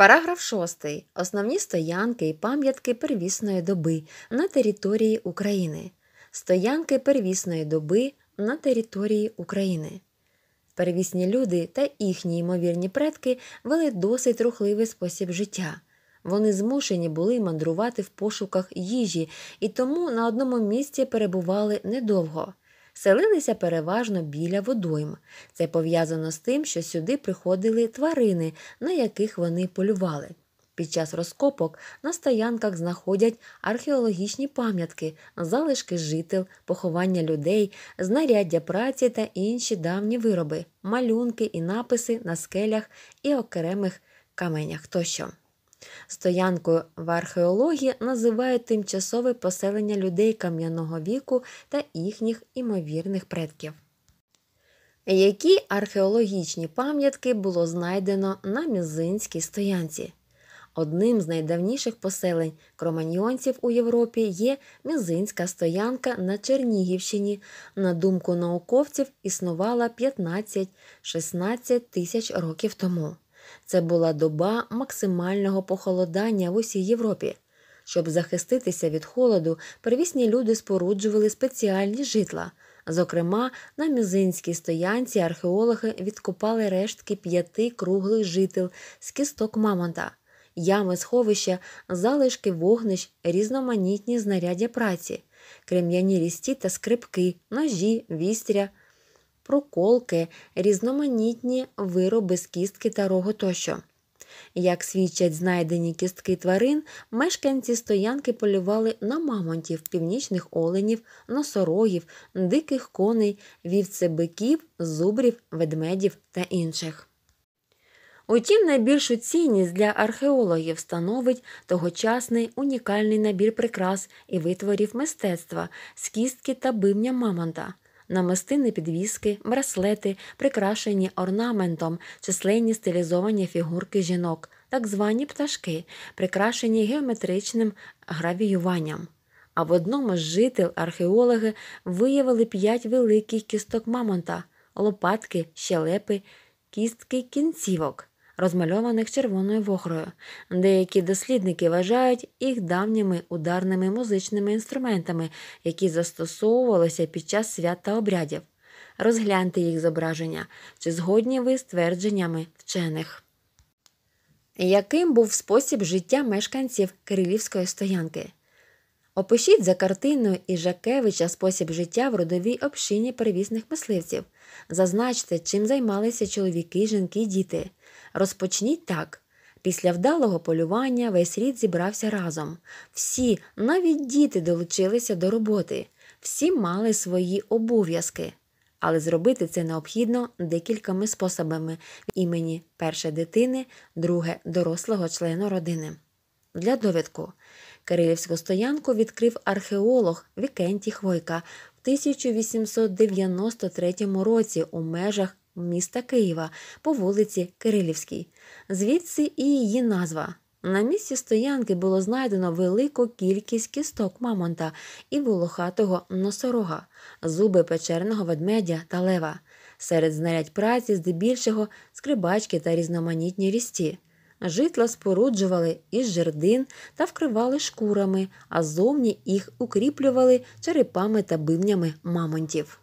Параграф 6. Основні стоянки і пам'ятки первісної доби на території України. Стоянки первісної доби на території України. Первісні люди та їхні ймовірні предки вели досить рухливий спосіб життя. Вони змушені були мандрувати в пошуках їжі і тому на одному місці перебували недовго селилися переважно біля водойм. Це пов'язано з тим, що сюди приходили тварини, на яких вони полювали. Під час розкопок на стоянках знаходять археологічні пам'ятки, залишки жител, поховання людей, знаряддя праці та інші давні вироби, малюнки і написи на скелях і окремих каменях тощо. Стоянкою в археології називають тимчасове поселення людей кам'яного віку та їхніх імовірних предків. Які археологічні пам'ятки було знайдено на Мізинській стоянці? Одним з найдавніших поселень кроманьйонців у Європі є Мізинська стоянка на Чернігівщині. На думку науковців, існувала 15-16 тисяч років тому. Це була доба максимального похолодання в усій Європі. Щоб захиститися від холоду, первісні люди споруджували спеціальні житла. Зокрема, на мізинській стоянці археологи відкопали рештки п'яти круглих жител з кісток мамонта, ями сховища, залишки вогнищ, різноманітні знаряддя праці, крем'яні лісті та скрипки, ножі, вістря, проколки, різноманітні вироби з кістки та рогу тощо. Як свідчать знайдені кістки тварин, мешканці стоянки полювали на мамонтів, північних оленів, носорогів, диких коней, вівцебиків, зубрів, ведмедів та інших. Утім, найбільшу цінність для археологів становить тогочасний унікальний набір прикрас і витворів мистецтва з кістки та бивня мамонта – намистини підвіски, браслети, прикрашені орнаментом, численні стилізовані фігурки жінок, так звані пташки, прикрашені геометричним гравіюванням. А в одному з жител археологи виявили п'ять великих кісток мамонта, лопатки, щелепи, кістки кінцівок розмальованих червоною вохрою. Деякі дослідники вважають їх давніми ударними музичними інструментами, які застосовувалися під час свят та обрядів. Розгляньте їх зображення, чи згодні ви з твердженнями вчених. Яким був спосіб життя мешканців Кирилівської стоянки? Опишіть за картиною Іжакевича спосіб життя в родовій общині перевісних мисливців. Зазначте, чим займалися чоловіки, жінки, діти. Розпочніть так. Після вдалого полювання весь рід зібрався разом. Всі, навіть діти, долучилися до роботи, всі мали свої обов'язки. Але зробити це необхідно декількома способами імені перше дитини, друге дорослого члена родини. Для довідку Кирилівську стоянку відкрив археолог Вікенті Хвойка в 1893 році у межах міста Києва по вулиці Кирилівській, звідси і її назва. На місці стоянки було знайдено велику кількість кісток мамонта і волохатого носорога, зуби печерного ведмедя та лева, серед знарядь праці, здебільшого скрибачки та різноманітні рісті. Житла споруджували із жердин та вкривали шкурами, а зовні їх укріплювали черепами та бивнями мамонтів.